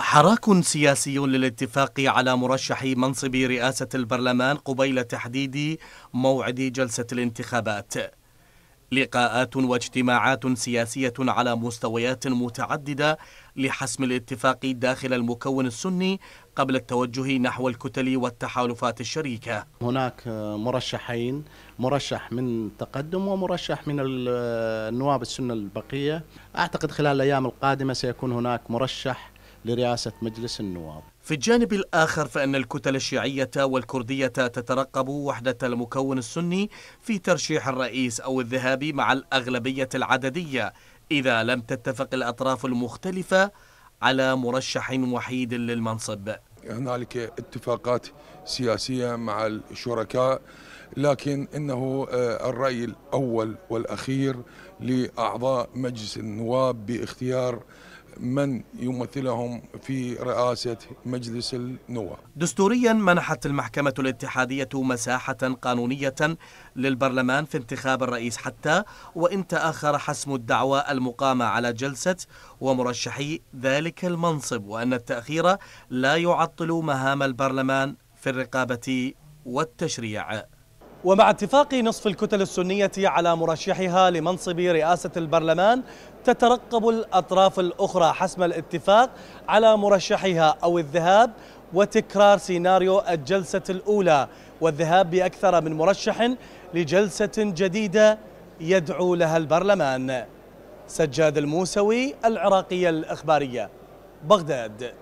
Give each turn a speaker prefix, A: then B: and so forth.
A: حراك سياسي للاتفاق على مرشح منصب رئاسة البرلمان قبيل تحديد موعد جلسة الانتخابات لقاءات واجتماعات سياسية على مستويات متعددة لحسم الاتفاق داخل المكون السني قبل التوجه نحو الكتل والتحالفات الشريكة
B: هناك مرشحين مرشح من تقدم ومرشح من النواب السنة البقية أعتقد خلال الأيام القادمة سيكون هناك مرشح لرئاسة مجلس النواب في الجانب
A: الآخر فإن الكتل الشيعية والكردية تترقب وحدة المكون السني في ترشيح الرئيس أو الذهاب مع الأغلبية العددية إذا لم تتفق الأطراف المختلفة على مرشح
C: وحيد للمنصب هنالك اتفاقات سياسية مع الشركاء لكن انه آه، الراي الاول والاخير لاعضاء مجلس النواب باختيار من يمثلهم في رئاسة مجلس النواب دستوريا منحت المحكمة الاتحادية
A: مساحة قانونية للبرلمان في انتخاب الرئيس حتى وإن تأخر حسم الدعوى المقامة على جلسة ومرشحي ذلك المنصب وأن التأخير لا يعطل مهام البرلمان في الرقابة
D: والتشريع ومع اتفاق نصف الكتل السنية على مرشحها لمنصب رئاسة البرلمان تترقب الأطراف الأخرى حسم الاتفاق على مرشحها أو الذهاب وتكرار سيناريو الجلسة الأولى والذهاب بأكثر من مرشح لجلسة جديدة يدعو لها البرلمان
A: سجاد الموسوي العراقية الإخبارية بغداد